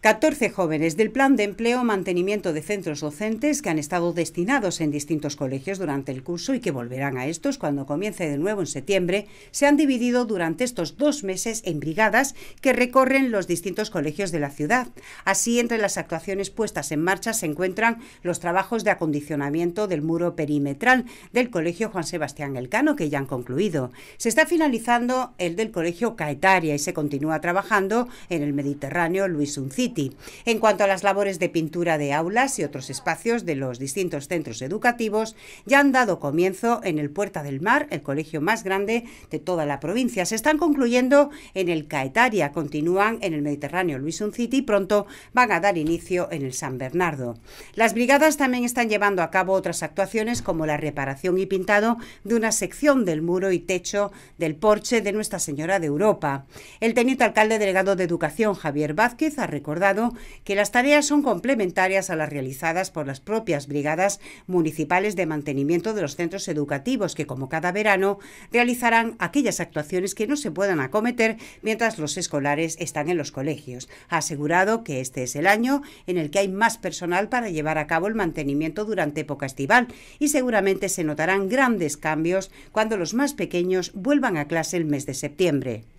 14 jóvenes del Plan de Empleo Mantenimiento de Centros Docentes que han estado destinados en distintos colegios durante el curso y que volverán a estos cuando comience de nuevo en septiembre, se han dividido durante estos dos meses en brigadas que recorren los distintos colegios de la ciudad. Así, entre las actuaciones puestas en marcha se encuentran los trabajos de acondicionamiento del muro perimetral del Colegio Juan Sebastián Elcano, que ya han concluido. Se está finalizando el del Colegio Caetaria y se continúa trabajando en el Mediterráneo Luis Uncito en cuanto a las labores de pintura de aulas y otros espacios de los distintos centros educativos, ya han dado comienzo en el Puerta del Mar, el colegio más grande de toda la provincia. Se están concluyendo en el Caetaria, continúan en el Mediterráneo Luis City y pronto van a dar inicio en el San Bernardo. Las brigadas también están llevando a cabo otras actuaciones como la reparación y pintado de una sección del muro y techo del porche de Nuestra Señora de Europa. El teniente alcalde delegado de Educación, Javier Vázquez, ha recordado dado que las tareas son complementarias a las realizadas por las propias brigadas municipales de mantenimiento de los centros educativos, que como cada verano realizarán aquellas actuaciones que no se puedan acometer mientras los escolares están en los colegios. Ha asegurado que este es el año en el que hay más personal para llevar a cabo el mantenimiento durante época estival y seguramente se notarán grandes cambios cuando los más pequeños vuelvan a clase el mes de septiembre.